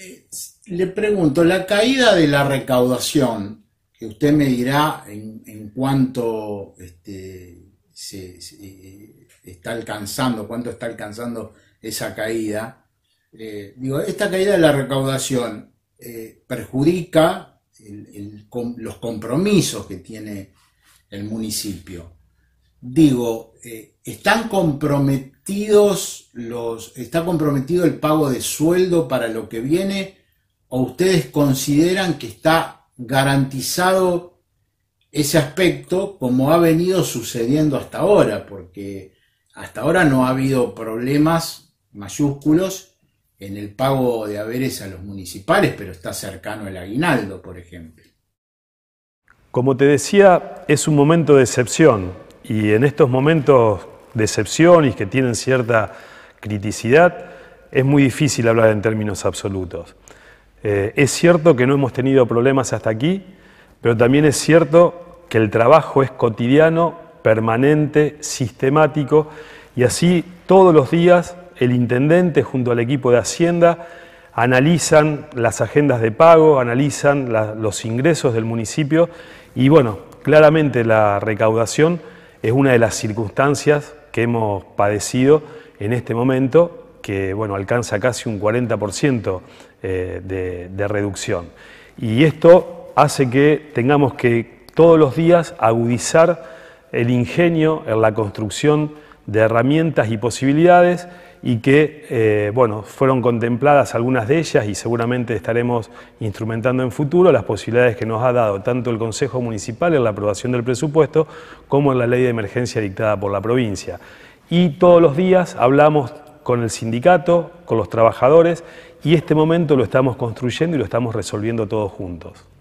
Eh, le pregunto, la caída de la recaudación, que usted me dirá en, en cuánto este, se, eh, está alcanzando, cuánto está alcanzando esa caída, eh, digo, esta caída de la recaudación perjudica los compromisos que tiene el municipio. Digo, ¿Están comprometidos los, está comprometido el pago de sueldo para lo que viene? ¿O ustedes consideran que está garantizado ese aspecto como ha venido sucediendo hasta ahora? Porque hasta ahora no ha habido problemas mayúsculos en el pago de haberes a los municipales, pero está cercano el aguinaldo, por ejemplo. Como te decía, es un momento de excepción y en estos momentos y que tienen cierta criticidad, es muy difícil hablar en términos absolutos. Eh, es cierto que no hemos tenido problemas hasta aquí, pero también es cierto que el trabajo es cotidiano, permanente, sistemático, y así todos los días el intendente junto al equipo de Hacienda analizan las agendas de pago, analizan los ingresos del municipio y bueno, claramente la recaudación es una de las circunstancias que hemos padecido en este momento, que bueno, alcanza casi un 40% eh, de reducción. Y esto hace que tengamos que todos los días agudizar el ingenio en la construcción de herramientas y posibilidades y que eh, bueno, fueron contempladas algunas de ellas y seguramente estaremos instrumentando en futuro las posibilidades que nos ha dado tanto el Consejo Municipal en la aprobación del presupuesto como en la ley de emergencia dictada por la provincia. Y todos los días hablamos con el sindicato, con los trabajadores y este momento lo estamos construyendo y lo estamos resolviendo todos juntos.